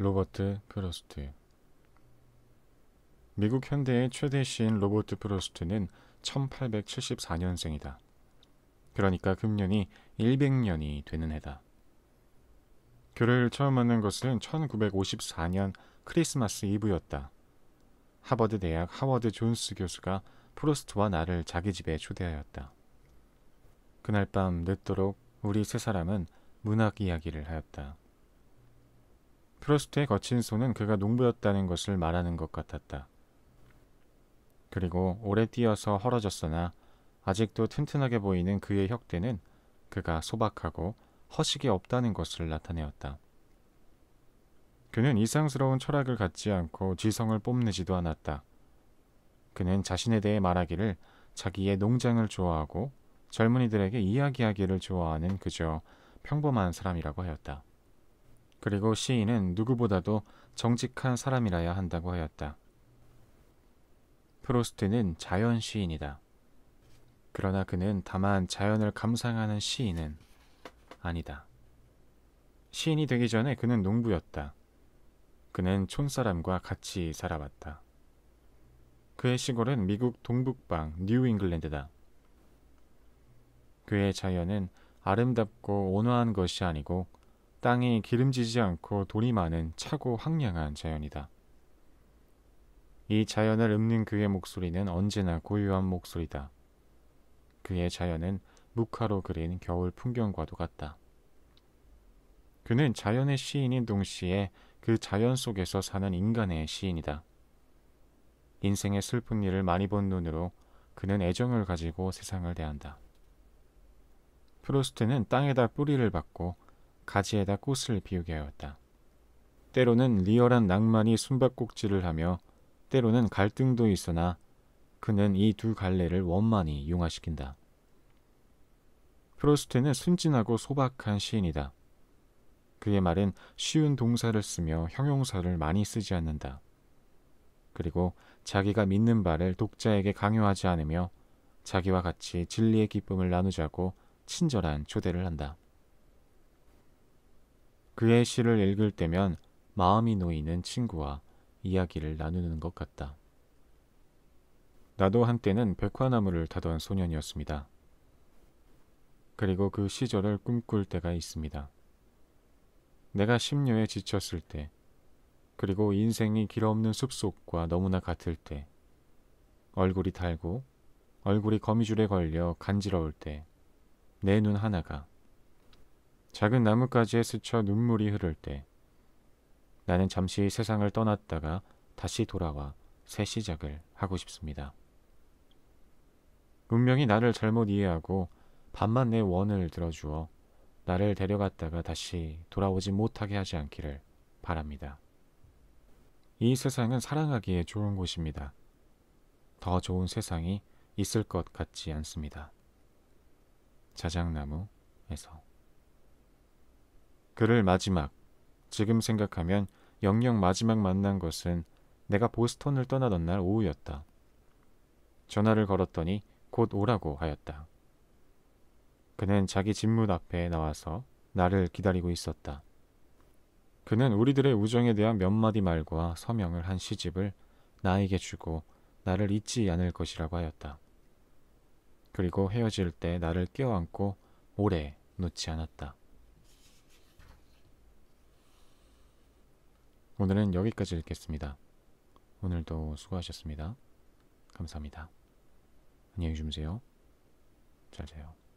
로버트 프로스트 미국 현대의 최대 시인 로버트 프로스트는 1874년생이다. 그러니까 금년이 100년이 되는 해다. 그를 처음 만난 것은 1954년 크리스마스 이브였다. 하버드 대학 하워드 존스 교수가 프로스트와 나를 자기 집에 초대하였다. 그날 밤 늦도록 우리 세 사람은 문학 이야기를 하였다. 프로스트의 거친 손은 그가 농부였다는 것을 말하는 것 같았다. 그리고 오래 뛰어서 헐어졌으나 아직도 튼튼하게 보이는 그의 혁대는 그가 소박하고 허식이 없다는 것을 나타내었다. 그는 이상스러운 철학을 갖지 않고 지성을 뽐내지도 않았다. 그는 자신에 대해 말하기를 자기의 농장을 좋아하고 젊은이들에게 이야기하기를 좋아하는 그저 평범한 사람이라고 하였다. 그리고 시인은 누구보다도 정직한 사람이라야 한다고 하였다. 프로스트는 자연 시인이다. 그러나 그는 다만 자연을 감상하는 시인은 아니다. 시인이 되기 전에 그는 농부였다. 그는 촌사람과 같이 살아왔다. 그의 시골은 미국 동북방 뉴 잉글랜드다. 그의 자연은 아름답고 온화한 것이 아니고 땅이 기름지지 않고 돌이 많은 차고 황량한 자연이다. 이 자연을 읊는 그의 목소리는 언제나 고유한 목소리다. 그의 자연은 묵화로 그린 겨울 풍경과도 같다. 그는 자연의 시인인 동시에 그 자연 속에서 사는 인간의 시인이다. 인생의 슬픈 일을 많이 본 눈으로 그는 애정을 가지고 세상을 대한다. 프로스트는 땅에다 뿌리를 박고 가지에다 꽃을 피우게 하였다. 때로는 리얼한 낭만이 숨바꼭질을 하며 때로는 갈등도 있으나 그는 이 두 갈래를 원만히 융화시킨다. 프로스트는 순진하고 소박한 시인이다. 그의 말은 쉬운 동사를 쓰며 형용사를 많이 쓰지 않는다. 그리고 자기가 믿는 바를 독자에게 강요하지 않으며 자기와 같이 진리의 기쁨을 나누자고 친절한 초대를 한다. 그의 시를 읽을 때면 마음이 놓이는 친구와 이야기를 나누는 것 같다. 나도 한때는 백화나무를 타던 소년이었습니다. 그리고 그 시절을 꿈꿀 때가 있습니다. 내가 심려에 지쳤을 때, 그리고 인생이 길 없는 숲속과 너무나 같을 때, 얼굴이 달고 얼굴이 거미줄에 걸려 간지러울 때, 내 눈 하나가 작은 나뭇가지에 스쳐 눈물이 흐를 때 나는 잠시 세상을 떠났다가 다시 돌아와 새 시작을 하고 싶습니다. 운명이 나를 잘못 이해하고 반만 내 원을 들어주어 나를 데려갔다가 다시 돌아오지 못하게 하지 않기를 바랍니다. 이 세상은 사랑하기에 좋은 곳입니다. 더 좋은 세상이 있을 것 같지 않습니다. 자작나무에서 그를 마지막, 지금 생각하면 영영 마지막 만난 것은 내가 보스턴을 떠나던 날 오후였다. 전화를 걸었더니 곧 오라고 하였다. 그는 자기 집문 앞에 나와서 나를 기다리고 있었다. 그는 우리들의 우정에 대한 몇 마디 말과 서명을 한 시집을 나에게 주고 나를 잊지 않을 것이라고 하였다. 그리고 헤어질 때 나를 껴안고 오래 놓지 않았다. 오늘은 여기까지 읽겠습니다. 오늘도 수고하셨습니다. 감사합니다. 안녕히 주무세요. 잘 자요.